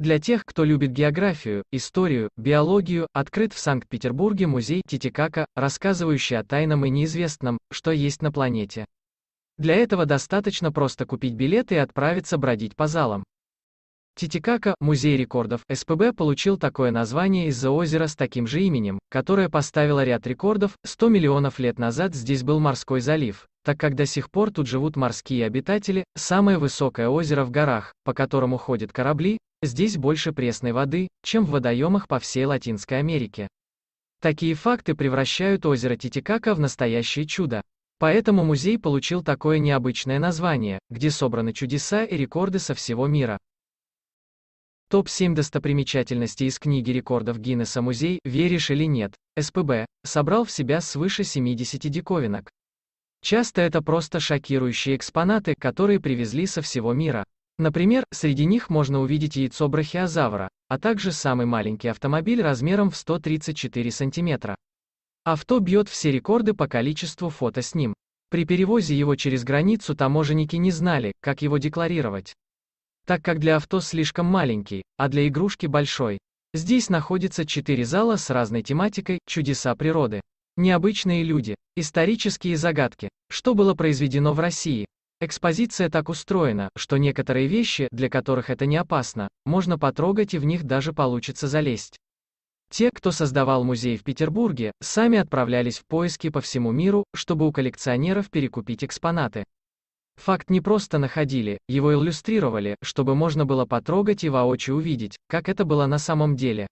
Для тех, кто любит географию, историю, биологию, открыт в Санкт-Петербурге музей Титикака, рассказывающий о тайном и неизвестном, что есть на планете. Для этого достаточно просто купить билеты и отправиться бродить по залам. Титикака, музей рекордов, СПБ получил такое название из-за озера с таким же именем, которое поставило ряд рекордов, 100 миллионов лет назад здесь был морской залив, так как до сих пор тут живут морские обитатели, самое высокое озеро в горах, по которому ходят корабли, Здесь больше пресной воды, чем в водоемах по всей Латинской Америке. Такие факты превращают озеро Титикака в настоящее чудо. Поэтому музей получил такое необычное название, где собраны чудеса и рекорды со всего мира. Топ-7 достопримечательностей из книги рекордов Гиннесса «Музей. Веришь или нет?» СПБ собрал в себя свыше 70 диковинок. Часто это просто шокирующие экспонаты, которые привезли со всего мира. Например, среди них можно увидеть яйцо брахиозавра, а также самый маленький автомобиль размером в 134 сантиметра. Авто бьет все рекорды по количеству фото с ним. При перевозе его через границу таможенники не знали, как его декларировать. Так как для авто слишком маленький, а для игрушки большой. Здесь находится четыре зала с разной тематикой, чудеса природы, необычные люди, исторические загадки, что было произведено в России, Экспозиция так устроена, что некоторые вещи, для которых это не опасно, можно потрогать и в них даже получится залезть. Те, кто создавал музей в Петербурге, сами отправлялись в поиски по всему миру, чтобы у коллекционеров перекупить экспонаты. Факт не просто находили, его иллюстрировали, чтобы можно было потрогать и воочию увидеть, как это было на самом деле.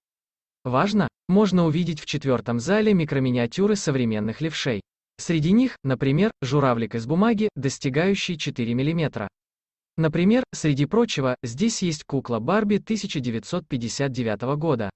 Важно, можно увидеть в четвертом зале микроминиатюры современных левшей. Среди них, например, журавлик из бумаги, достигающий 4 мм. Например, среди прочего, здесь есть кукла Барби 1959 года.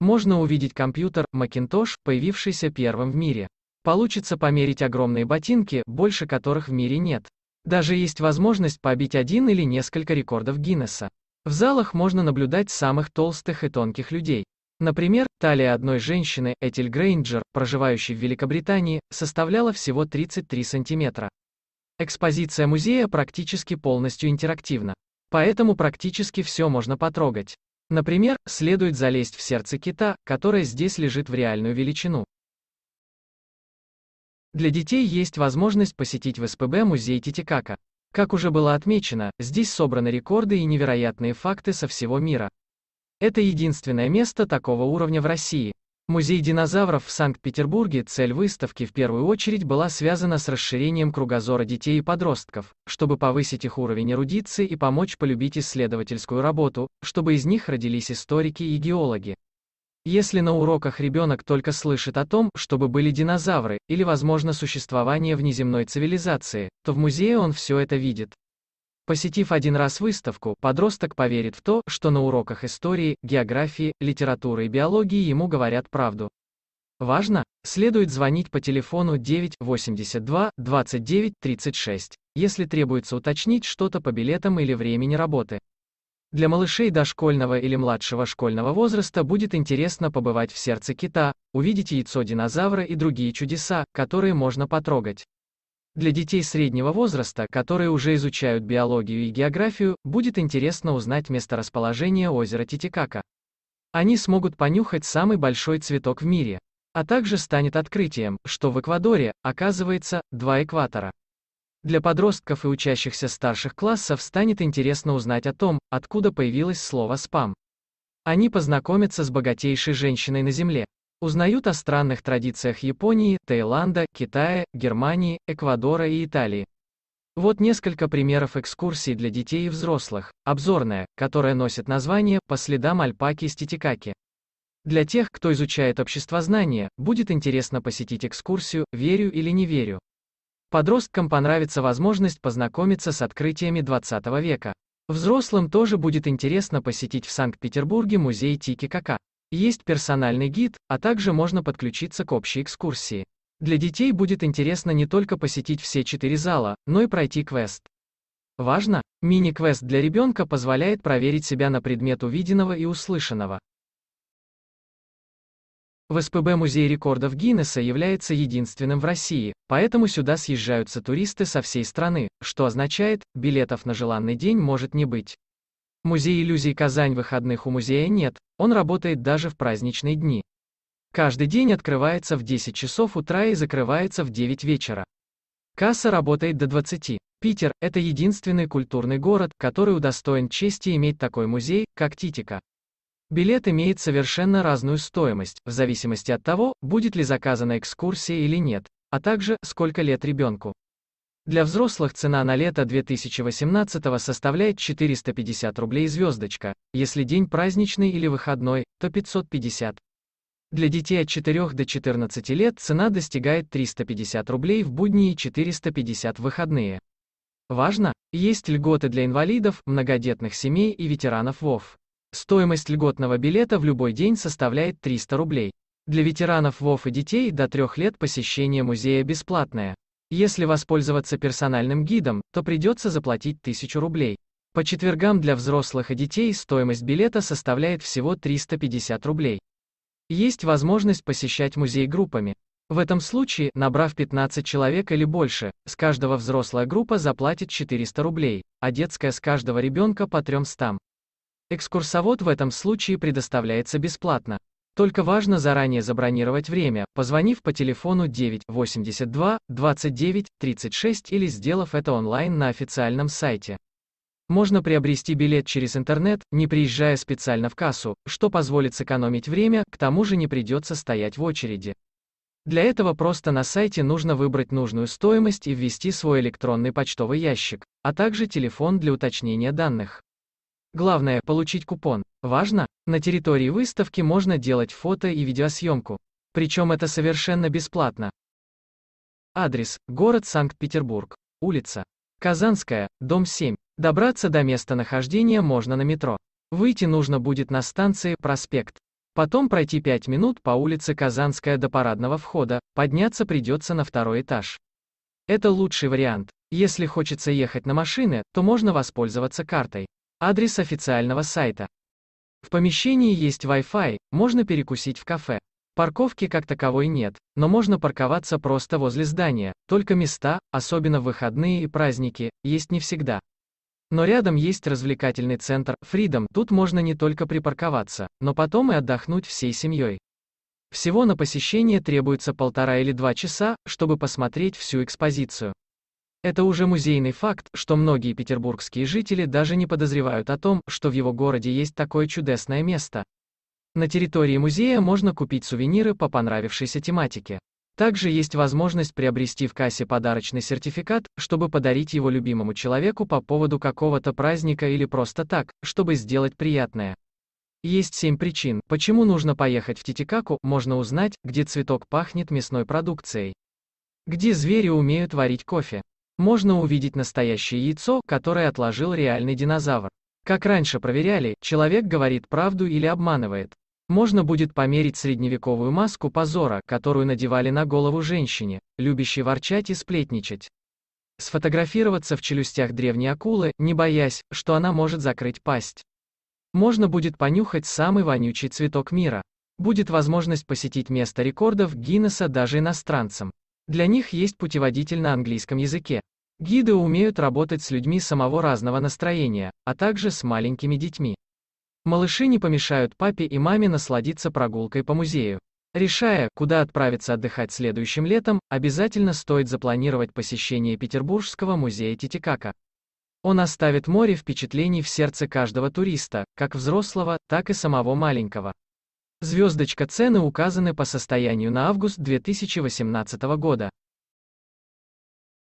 Можно увидеть компьютер Macintosh, появившийся первым в мире. Получится померить огромные ботинки, больше которых в мире нет. Даже есть возможность побить один или несколько рекордов Гиннесса. В залах можно наблюдать самых толстых и тонких людей. Например, талия одной женщины, Этель Грейнджер, проживающей в Великобритании, составляла всего 33 сантиметра. Экспозиция музея практически полностью интерактивна. Поэтому практически все можно потрогать. Например, следует залезть в сердце кита, которое здесь лежит в реальную величину. Для детей есть возможность посетить в СПБ музей Титикака. Как уже было отмечено, здесь собраны рекорды и невероятные факты со всего мира. Это единственное место такого уровня в России. Музей динозавров в Санкт-Петербурге цель выставки в первую очередь была связана с расширением кругозора детей и подростков, чтобы повысить их уровень эрудиции и помочь полюбить исследовательскую работу, чтобы из них родились историки и геологи. Если на уроках ребенок только слышит о том, чтобы были динозавры, или возможно существование внеземной цивилизации, то в музее он все это видит. Посетив один раз выставку, подросток поверит в то, что на уроках истории, географии, литературы и биологии ему говорят правду. Важно, следует звонить по телефону 982 29 36, если требуется уточнить что-то по билетам или времени работы. Для малышей дошкольного или младшего школьного возраста будет интересно побывать в сердце кита, увидеть яйцо динозавра и другие чудеса, которые можно потрогать. Для детей среднего возраста, которые уже изучают биологию и географию, будет интересно узнать месторасположение озера Титикака. Они смогут понюхать самый большой цветок в мире. А также станет открытием, что в Эквадоре, оказывается, два экватора. Для подростков и учащихся старших классов станет интересно узнать о том, откуда появилось слово «спам». Они познакомятся с богатейшей женщиной на Земле. Узнают о странных традициях Японии, Таиланда, Китая, Германии, Эквадора и Италии. Вот несколько примеров экскурсий для детей и взрослых. Обзорная, которая носит название «По следам альпаки с Титикаки». Для тех, кто изучает обществознание, будет интересно посетить экскурсию «Верю или не верю». Подросткам понравится возможность познакомиться с открытиями 20 века. Взрослым тоже будет интересно посетить в Санкт-Петербурге музей Тики-Кака. Есть персональный гид, а также можно подключиться к общей экскурсии. Для детей будет интересно не только посетить все четыре зала, но и пройти квест. Важно, мини-квест для ребенка позволяет проверить себя на предмет увиденного и услышанного. В СПБ Музей рекордов Гиннесса является единственным в России, поэтому сюда съезжаются туристы со всей страны, что означает, билетов на желанный день может не быть. Музей иллюзий Казань выходных у музея нет, он работает даже в праздничные дни. Каждый день открывается в 10 часов утра и закрывается в 9 вечера. Касса работает до 20. Питер – это единственный культурный город, который удостоен чести иметь такой музей, как Титика. Билет имеет совершенно разную стоимость, в зависимости от того, будет ли заказана экскурсия или нет, а также, сколько лет ребенку. Для взрослых цена на лето 2018 составляет 450 рублей звездочка, если день праздничный или выходной, то 550. Для детей от 4 до 14 лет цена достигает 350 рублей в будни и 450 в выходные. Важно, есть льготы для инвалидов, многодетных семей и ветеранов ВОВ. Стоимость льготного билета в любой день составляет 300 рублей. Для ветеранов ВОВ и детей до 3 лет посещение музея бесплатное. Если воспользоваться персональным гидом, то придется заплатить 1000 рублей. По четвергам для взрослых и детей стоимость билета составляет всего 350 рублей. Есть возможность посещать музей группами. В этом случае, набрав 15 человек или больше, с каждого взрослая группа заплатит 400 рублей, а детская с каждого ребенка по 300. Экскурсовод в этом случае предоставляется бесплатно. Только важно заранее забронировать время, позвонив по телефону 982 29 36 или сделав это онлайн на официальном сайте. Можно приобрести билет через интернет, не приезжая специально в кассу, что позволит сэкономить время, к тому же не придется стоять в очереди. Для этого просто на сайте нужно выбрать нужную стоимость и ввести свой электронный почтовый ящик, а также телефон для уточнения данных. Главное – получить купон. Важно, на территории выставки можно делать фото и видеосъемку. Причем это совершенно бесплатно. Адрес – город Санкт-Петербург, улица Казанская, дом 7. Добраться до места нахождения можно на метро. Выйти нужно будет на станции «Проспект». Потом пройти 5 минут по улице Казанская до парадного входа, подняться придется на второй этаж. Это лучший вариант. Если хочется ехать на машине, то можно воспользоваться картой. Адрес официального сайта. В помещении есть Wi-Fi, можно перекусить в кафе. Парковки как таковой нет, но можно парковаться просто возле здания, только места, особенно в выходные и праздники, есть не всегда. Но рядом есть развлекательный центр Freedom, тут можно не только припарковаться, но потом и отдохнуть всей семьей. Всего на посещение требуется полтора или два часа, чтобы посмотреть всю экспозицию. Это уже музейный факт, что многие петербургские жители даже не подозревают о том, что в его городе есть такое чудесное место. На территории музея можно купить сувениры по понравившейся тематике. Также есть возможность приобрести в кассе подарочный сертификат, чтобы подарить его любимому человеку по поводу какого-то праздника или просто так, чтобы сделать приятное. Есть семь причин, почему нужно поехать в Титикаку, можно узнать, где цветок пахнет мясной продукцией. Где звери умеют варить кофе можно увидеть настоящее яйцо, которое отложил реальный динозавр. Как раньше проверяли, человек говорит правду или обманывает. Можно будет померить средневековую маску позора, которую надевали на голову женщине, любящей ворчать и сплетничать. Сфотографироваться в челюстях древней акулы, не боясь, что она может закрыть пасть. Можно будет понюхать самый вонючий цветок мира. Будет возможность посетить место рекордов Гиннесса даже иностранцам. Для них есть путеводитель на английском языке. Гиды умеют работать с людьми самого разного настроения, а также с маленькими детьми. Малыши не помешают папе и маме насладиться прогулкой по музею. Решая, куда отправиться отдыхать следующим летом, обязательно стоит запланировать посещение Петербургского музея Титикака. Он оставит море впечатлений в сердце каждого туриста, как взрослого, так и самого маленького. Звездочка цены указаны по состоянию на август 2018 года.